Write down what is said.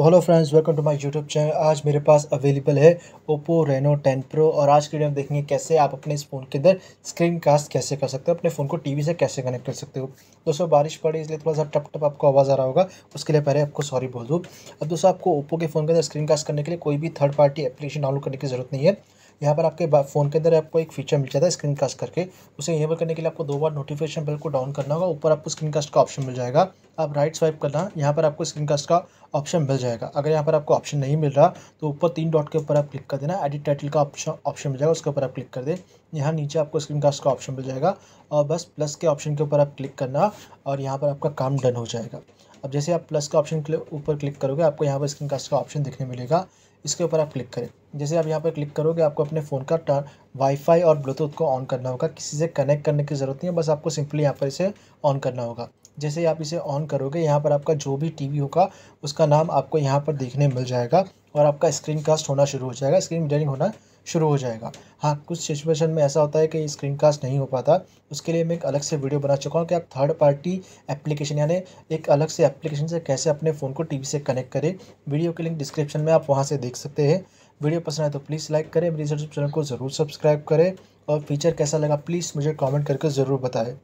तो hello friends welcome to my YouTube channel आज मेरे पास अवेलेबल है ओप्पो रेनो 10 प्रो और आज की वीडियो में देखेंगे कैसे आप अपने इस फ़ोन के अंदर स्क्रीन कास्ट कैसे कर सकते हो अपने फ़ोन को टीवी से कैसे कनेक्ट कर सकते हो दोस्तों बारिश पड़ी इसलिए थोड़ा सा टप टप आपको आवाज़ आ रहा होगा उसके लिए पहले आपको सॉरी बोल दूँ अब दोस्तों आपको ओप्पो के फ़ोन के अंदर स्क्रीन कास्ट करने के लिए कोई भी थर्ड पार्टी एप्लीकेशन डाउनलोड करने की जरूरत नहीं है यहाँ पर आपके फ़ोन के अंदर आपको एक फीचर मिल जाता है स्क्रीन कास्ट करके उसे इनेबल करने के लिए आपको दो बार नोटिफिकेशन बिल को डाउन करना होगा ऊपर आपको स्क्रीन कास्ट का ऑप्शन मिल जाएगा आप राइट स्वाइप करना यहाँ पर आपको स्क्रीन कास्ट का ऑप्शन मिल जाएगा अगर यहाँ पर आपको ऑप्शन नहीं मिल रहा तो ऊपर तीन डॉट के ऊपर आप क्लिक कर देना एडिट टाइटल का ऑप्शन ऑप्शन मिल जाएगा उसके ऊपर आप क्लिक कर दें यहाँ नीचे आपको स्क्रीन कास्ट का ऑप्शन मिल जाएगा और बस प्लस के ऑप्शन के ऊपर आप क्लिक करना और यहाँ पर आपका काम डन हो जाएगा अब जैसे आप प्लस के ऑप्शन के ऊपर क्लिक करोगे आपको यहाँ पर स्क्रीन कास्ट का ऑप्शन देखने मिलेगा इसके ऊपर आप क्लिक करें जैसे आप यहाँ पर क्लिक करोगे आपको अपने फ़ोन का टर्न वाईफाई और ब्लूटूथ को ऑन करना होगा किसी से कनेक्ट करने की ज़रूरत नहीं है बस आपको सिंपली यहाँ पर इसे ऑन करना होगा जैसे ही आप इसे ऑन करोगे यहाँ पर आपका जो भी टीवी होगा उसका नाम आपको यहाँ पर देखने मिल जाएगा और आपका स्क्रीन कास्ट होना शुरू हो जाएगा स्क्रीन रिडरिंग होना शुरू हो जाएगा हाँ कुछ सिचुएशन में ऐसा होता है कि स्क्रीन कास्ट नहीं हो पाता उसके लिए मैं एक अलग से वीडियो बना चुका हूँ कि आप थर्ड पार्टी एप्लीकेशन यानी एक अलग से एप्लीकेशन से कैसे अपने फ़ोन को टीवी से कनेक्ट करें वीडियो के लिंक डिस्क्रिप्शन में आप वहाँ से देख सकते हैं वीडियो पसंद आए तो प्लीज़ लाइक करें मेरे यूट्यूब चैनल को ज़रूर सब्सक्राइब करें और फीचर कैसा लगा प्लीज़ मुझे कॉमेंट करके ज़रूर बताएँ